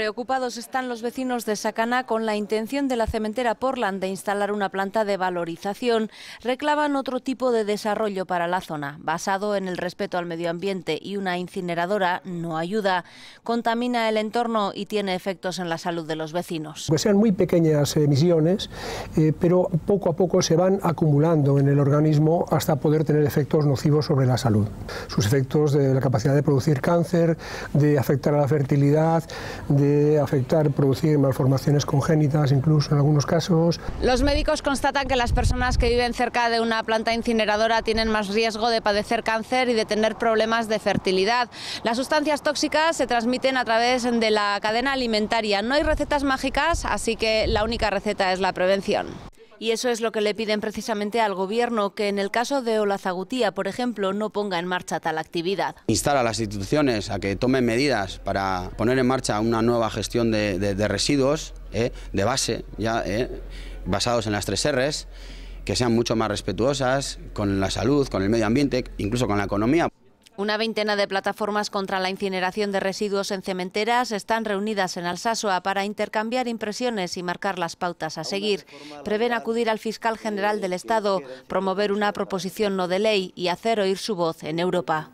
Preocupados están los vecinos de Sacaná con la intención de la cementera Portland de instalar una planta de valorización. Reclaman otro tipo de desarrollo para la zona, basado en el respeto al medio ambiente y una incineradora no ayuda. Contamina el entorno y tiene efectos en la salud de los vecinos. Pues sean muy pequeñas emisiones, eh, pero poco a poco se van acumulando en el organismo hasta poder tener efectos nocivos sobre la salud. Sus efectos de la capacidad de producir cáncer, de afectar a la fertilidad, de afectar, producir malformaciones congénitas, incluso en algunos casos. Los médicos constatan que las personas que viven cerca de una planta incineradora tienen más riesgo de padecer cáncer y de tener problemas de fertilidad. Las sustancias tóxicas se transmiten a través de la cadena alimentaria. No hay recetas mágicas, así que la única receta es la prevención. Y eso es lo que le piden precisamente al Gobierno, que en el caso de Olazagutía, por ejemplo, no ponga en marcha tal actividad. Instar a las instituciones a que tomen medidas para poner en marcha una nueva gestión de, residuos ¿eh? de base, ya ¿eh? basados en las tres R's, que sean mucho más respetuosas con la salud, con el medio ambiente, incluso con la economía. Una veintena de plataformas contra la incineración de residuos en cementeras están reunidas en Alsasua para intercambiar impresiones y marcar las pautas a seguir. Prevén acudir al fiscal general del Estado, promover una proposición no de ley y hacer oír su voz en Europa.